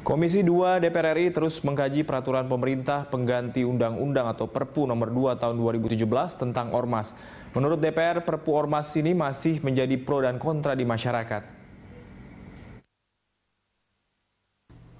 Komisi 2 DPR RI terus mengkaji peraturan pemerintah pengganti undang-undang atau Perpu nomor 2 tahun 2017 tentang Ormas. Menurut DPR, Perpu Ormas ini masih menjadi pro dan kontra di masyarakat.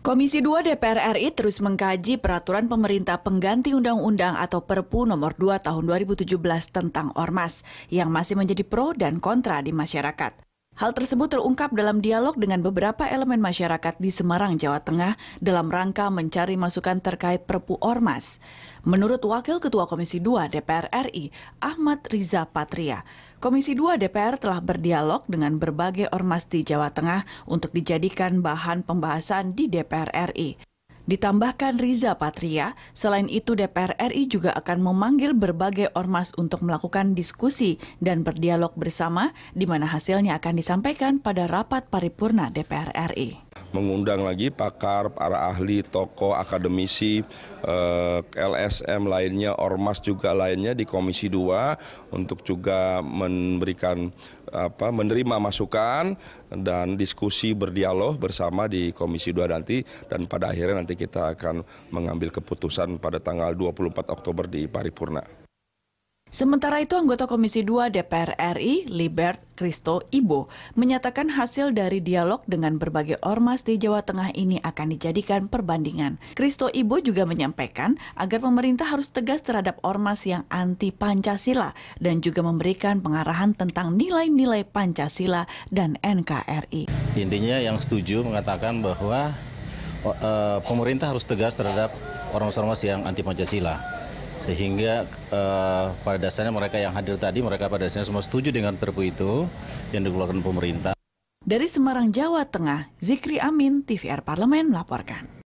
Komisi 2 DPR RI terus mengkaji peraturan pemerintah pengganti undang-undang atau Perpu nomor 2 tahun 2017 tentang Ormas yang masih menjadi pro dan kontra di masyarakat. Hal tersebut terungkap dalam dialog dengan beberapa elemen masyarakat di Semarang, Jawa Tengah dalam rangka mencari masukan terkait Perpu Ormas. Menurut Wakil Ketua Komisi 2 DPR RI, Ahmad Riza Patria, Komisi 2 DPR telah berdialog dengan berbagai ormas di Jawa Tengah untuk dijadikan bahan pembahasan di DPR RI. Ditambahkan Riza Patria, selain itu DPR RI juga akan memanggil berbagai ormas untuk melakukan diskusi dan berdialog bersama, di mana hasilnya akan disampaikan pada rapat paripurna DPR RI mengundang lagi pakar, para ahli, tokoh, akademisi, eh, LSM lainnya, ormas juga lainnya di Komisi 2 untuk juga memberikan apa menerima masukan dan diskusi berdialog bersama di Komisi 2 nanti dan pada akhirnya nanti kita akan mengambil keputusan pada tanggal 24 Oktober di paripurna. Sementara itu, anggota Komisi 2 DPR RI, Libert Kristo Ibo, menyatakan hasil dari dialog dengan berbagai ormas di Jawa Tengah ini akan dijadikan perbandingan. Kristo Ibo juga menyampaikan agar pemerintah harus tegas terhadap ormas yang anti Pancasila dan juga memberikan pengarahan tentang nilai-nilai Pancasila dan NKRI. Intinya yang setuju mengatakan bahwa uh, pemerintah harus tegas terhadap ormas-ormas yang anti Pancasila sehingga uh, pada dasarnya mereka yang hadir tadi mereka pada dasarnya semua setuju dengan perpu itu yang dikeluarkan pemerintah. Dari Semarang, Jawa Tengah, Zikri Amin, TVR Parlemen melaporkan.